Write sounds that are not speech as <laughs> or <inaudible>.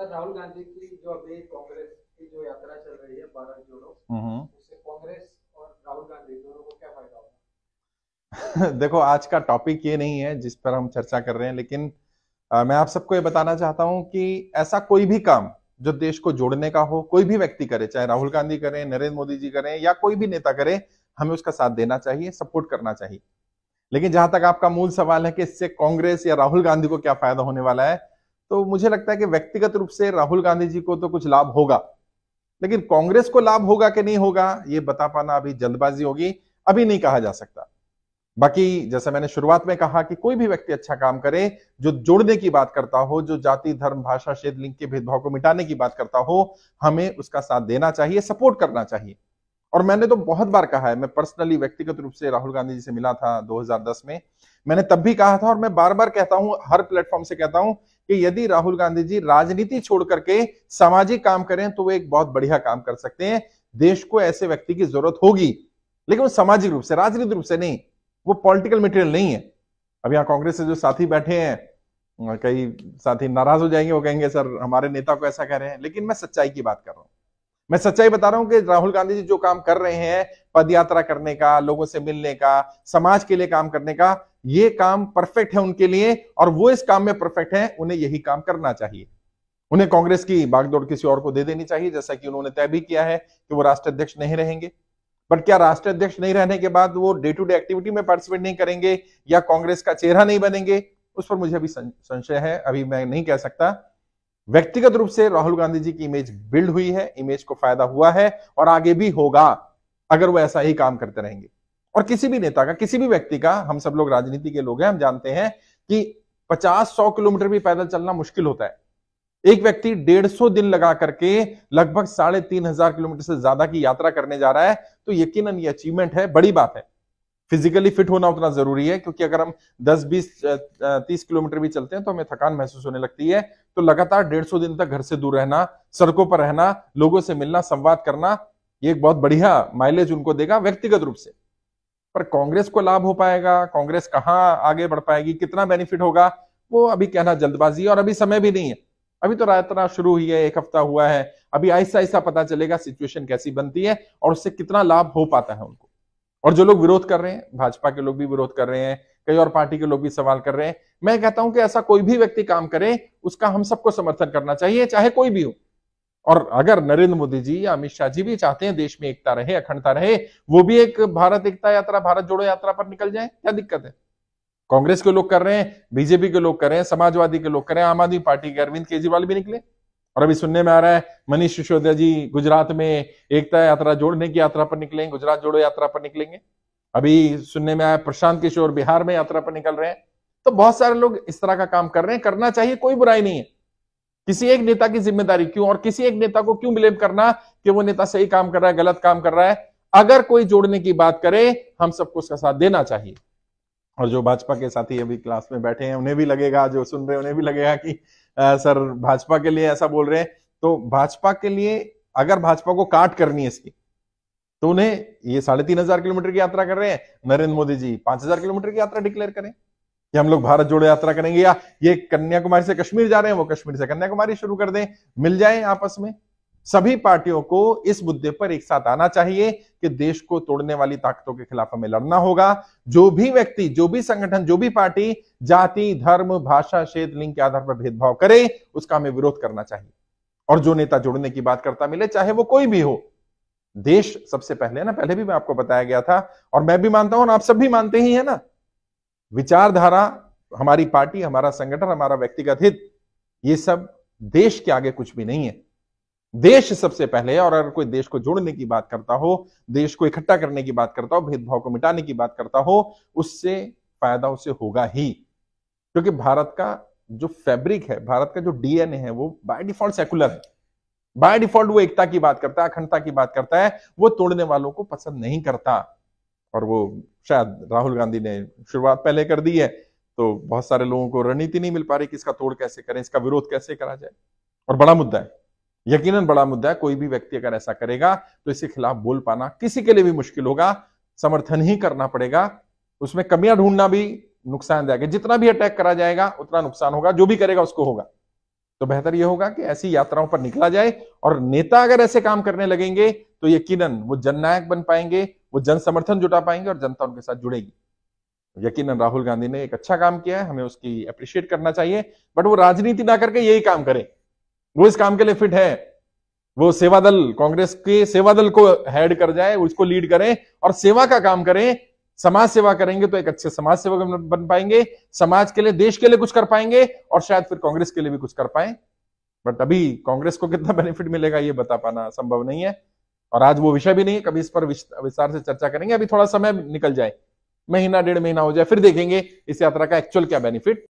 Sir Rahul Gandhi की जो अभी कांग्रेस की जो यात्रा चल रही है बारह जोड़ों हम्म हम्म। उससे कांग्रेस और राहुल गांधी दोनों को क्या फायदा होगा <laughs> देखो आज का टॉपिक ये नहीं है जिस पर हम चर्चा कर रहे हैं लेकिन आ, मैं आप सबको ये बताना चाहता हूं कि ऐसा कोई भी काम जो देश को जोड़ने का हो कोई भी व्यक्ति करे चाहे राहुल गांधी करें नरेंद्र मोदी जी करें या कोई भी नेता करे हमें उसका साथ देना चाहिए सपोर्ट करना चाहिए लेकिन जहां तक आपका मूल सवाल है कि इससे कांग्रेस या राहुल गांधी को क्या फायदा होने वाला है तो मुझे लगता है कि व्यक्तिगत रूप से राहुल गांधी जी को तो कुछ लाभ होगा लेकिन कांग्रेस को लाभ होगा कि नहीं होगा ये बता पाना अभी जल्दबाजी होगी अभी नहीं कहा जा सकता बाकी जैसे मैंने शुरुआत में कहा कि कोई भी व्यक्ति अच्छा काम करे जो जोड़ने की बात करता हो जो जाति धर्म भाषा क्षेत्र लिंग के भेदभाव को मिटाने की बात करता हो हमें उसका साथ देना चाहिए सपोर्ट करना चाहिए और मैंने तो बहुत बार कहा है मैं पर्सनली व्यक्तिगत रूप से राहुल गांधी जी से मिला था 2010 में मैंने तब भी कहा था और मैं बार बार कहता हूं हर प्लेटफॉर्म से कहता हूं कि यदि राहुल गांधी जी राजनीति छोड़ करके सामाजिक काम करें तो वो एक बहुत बढ़िया काम कर सकते हैं देश को ऐसे व्यक्ति की जरूरत होगी लेकिन वो सामाजिक रूप से राजनीतिक रूप से नहीं वो पॉलिटिकल मटेरियल नहीं है अब यहाँ कांग्रेस से जो साथी बैठे हैं कई साथी नाराज हो जाएंगे वो कहेंगे सर हमारे नेता को ऐसा कह रहे हैं लेकिन मैं सच्चाई की बात कर रहा हूं मैं सच्चाई बता रहा हूं कि राहुल गांधी जी जो काम कर रहे हैं पदयात्रा करने का लोगों से मिलने का समाज के लिए काम करने का ये काम परफेक्ट है उनके लिए और वो इस काम में परफेक्ट है उन्हें यही काम करना चाहिए उन्हें कांग्रेस की बागदौड़ किसी और को दे देनी चाहिए जैसा कि उन्होंने तय भी किया है कि वो राष्ट्राध्यक्ष नहीं रहेंगे बट क्या राष्ट्र अध्यक्ष नहीं रहने के बाद वो डे टू डे एक्टिविटी में पार्टिसिपेट नहीं करेंगे या कांग्रेस का चेहरा नहीं बनेंगे उस पर मुझे अभी संशय है अभी मैं नहीं कह सकता व्यक्तिगत रूप से राहुल गांधी जी की इमेज बिल्ड हुई है इमेज को फायदा हुआ है और आगे भी होगा अगर वो ऐसा ही काम करते रहेंगे और किसी भी नेता का किसी भी व्यक्ति का हम सब लोग राजनीति के लोग हैं हम जानते हैं कि पचास सौ किलोमीटर भी पैदल चलना मुश्किल होता है एक व्यक्ति डेढ़ सौ दिन लगा करके लगभग साढ़े तीन हजार किलोमीटर से ज्यादा की यात्रा करने जा रहा है तो यकीनन ये अचीवमेंट है बड़ी बात है फिजिकली फिट होना उतना जरूरी है क्योंकि अगर हम 10, 20, 30 किलोमीटर भी चलते हैं तो हमें थकान महसूस होने लगती है तो लगातार डेढ़ सौ दिन तक घर से दूर रहना सड़कों पर रहना लोगों से मिलना संवाद करना ये एक बहुत बढ़िया माइलेज उनको देगा व्यक्तिगत रूप से पर कांग्रेस को लाभ हो पाएगा कांग्रेस कहाँ आगे बढ़ पाएगी कितना बेनिफिट होगा वो अभी कहना जल्दबाजी है और अभी समय भी नहीं है अभी तो रायतना शुरू हुई है एक हफ्ता हुआ है अभी ऐसा ऐसा पता चलेगा सिचुएशन कैसी बनती है और उससे कितना लाभ हो पाता है उनको और जो लोग विरोध कर रहे हैं भाजपा के लोग भी विरोध कर रहे हैं कई और पार्टी के लोग भी सवाल कर रहे हैं मैं कहता हूं कि ऐसा कोई भी व्यक्ति काम करे उसका हम सबको समर्थन करना चाहिए चाहे कोई भी हो और अगर नरेंद्र मोदी जी या अमित शाह जी भी चाहते हैं देश में एकता रहे अखंडता रहे वो भी एक भारत एकता यात्रा भारत जोड़ो यात्रा पर निकल जाए क्या दिक्कत है कांग्रेस के लोग कर रहे हैं बीजेपी के लोग कर रहे हैं समाजवादी के लोग कर रहे हैं आम आदमी पार्टी के अरविंद केजरीवाल भी निकले और अभी सुनने में आ रहा है मनीष सिसोदिया जी गुजरात में एकता यात्रा जोड़ने की यात्रा पर निकलेंगे गुजरात जोड़ो यात्रा पर निकलेंगे अभी सुनने में आया प्रशांत किशोर बिहार में यात्रा पर निकल रहे हैं तो बहुत सारे लोग इस तरह का काम कर रहे हैं करना चाहिए कोई बुराई नहीं है किसी एक नेता की जिम्मेदारी क्यों और किसी एक नेता को क्यों ब्लेम करना कि वो नेता सही काम कर रहा है गलत काम कर रहा है अगर कोई जोड़ने की बात करे हम सबको उसका साथ देना चाहिए और जो भाजपा के साथी अभी क्लास में बैठे हैं उन्हें भी लगेगा जो सुन रहे हैं उन्हें भी लगेगा कि आ, सर भाजपा के लिए ऐसा बोल रहे हैं तो भाजपा के लिए अगर भाजपा को काट करनी है इसकी तो उन्हें ये साढ़े तीन हजार किलोमीटर की यात्रा कर रहे हैं नरेंद्र मोदी जी पांच हजार किलोमीटर की यात्रा डिक्लेयर करें कि हम लोग भारत जोड़ो यात्रा करेंगे या ये कन्याकुमारी से कश्मीर जा रहे हैं वो कश्मीर से कन्याकुमारी शुरू कर दें मिल जाए आपस में सभी पार्टियों को इस मुद्दे पर एक साथ आना चाहिए कि देश को तोड़ने वाली ताकतों के खिलाफ हमें लड़ना होगा जो भी व्यक्ति जो भी संगठन जो भी पार्टी जाति धर्म भाषा क्षेत्र लिंग के आधार पर भेदभाव करे उसका हमें विरोध करना चाहिए और जो नेता जोड़ने की बात करता मिले चाहे वो कोई भी हो देश सबसे पहले ना पहले भी मैं आपको बताया गया था और मैं भी मानता हूं और आप सब भी मानते ही है ना विचारधारा हमारी पार्टी हमारा संगठन हमारा व्यक्तिगत हित ये सब देश के आगे कुछ भी नहीं है देश सबसे पहले है और अगर कोई देश को जोड़ने की बात करता हो देश को इकट्ठा करने की बात करता हो भेदभाव को मिटाने की बात करता हो उससे फायदा उसे होगा ही क्योंकि भारत का जो फैब्रिक है भारत का जो डीएनए है वो बाय डिफॉल्ट सेकुलर है बाय डिफॉल्ट वो एकता की बात करता है अखंडता की बात करता है वो तोड़ने वालों को पसंद नहीं करता और वो शायद राहुल गांधी ने शुरुआत पहले कर दी है तो बहुत सारे लोगों को रणनीति नहीं मिल पा रही कि इसका तोड़ कैसे करें इसका विरोध कैसे करा जाए और बड़ा मुद्दा है यकीनन बड़ा मुद्दा है कोई भी व्यक्ति अगर ऐसा करेगा तो इसके खिलाफ बोल पाना किसी के लिए भी मुश्किल होगा समर्थन ही करना पड़ेगा उसमें कमियां ढूंढना भी नुकसान देगा जितना भी अटैक करा जाएगा उतना नुकसान होगा जो भी करेगा उसको होगा तो बेहतर यह होगा कि ऐसी यात्राओं पर निकला जाए और नेता अगर ऐसे काम करने लगेंगे तो यकीनन वो जननायक बन पाएंगे वो जन समर्थन जुटा पाएंगे और जनता उनके साथ जुड़ेगी यकीन राहुल गांधी ने एक अच्छा काम किया है हमें उसकी अप्रिशिएट करना चाहिए बट वो राजनीति ना करके यही काम करे वो इस काम के लिए फिट है वो सेवा दल कांग्रेस के सेवा दल को हेड कर जाए उसको लीड करें और सेवा का काम करें समाज सेवा करेंगे तो एक अच्छे समाज सेवक बन पाएंगे समाज के लिए देश के लिए कुछ कर पाएंगे और शायद फिर कांग्रेस के लिए भी कुछ कर पाए बट अभी कांग्रेस को कितना बेनिफिट मिलेगा ये बता पाना संभव नहीं है और आज वो विषय भी नहीं है कभी इस पर विस्तार से चर्चा करेंगे अभी थोड़ा समय निकल जाए महीना डेढ़ महीना हो जाए फिर देखेंगे इस यात्रा का एक्चुअल क्या बेनिफिट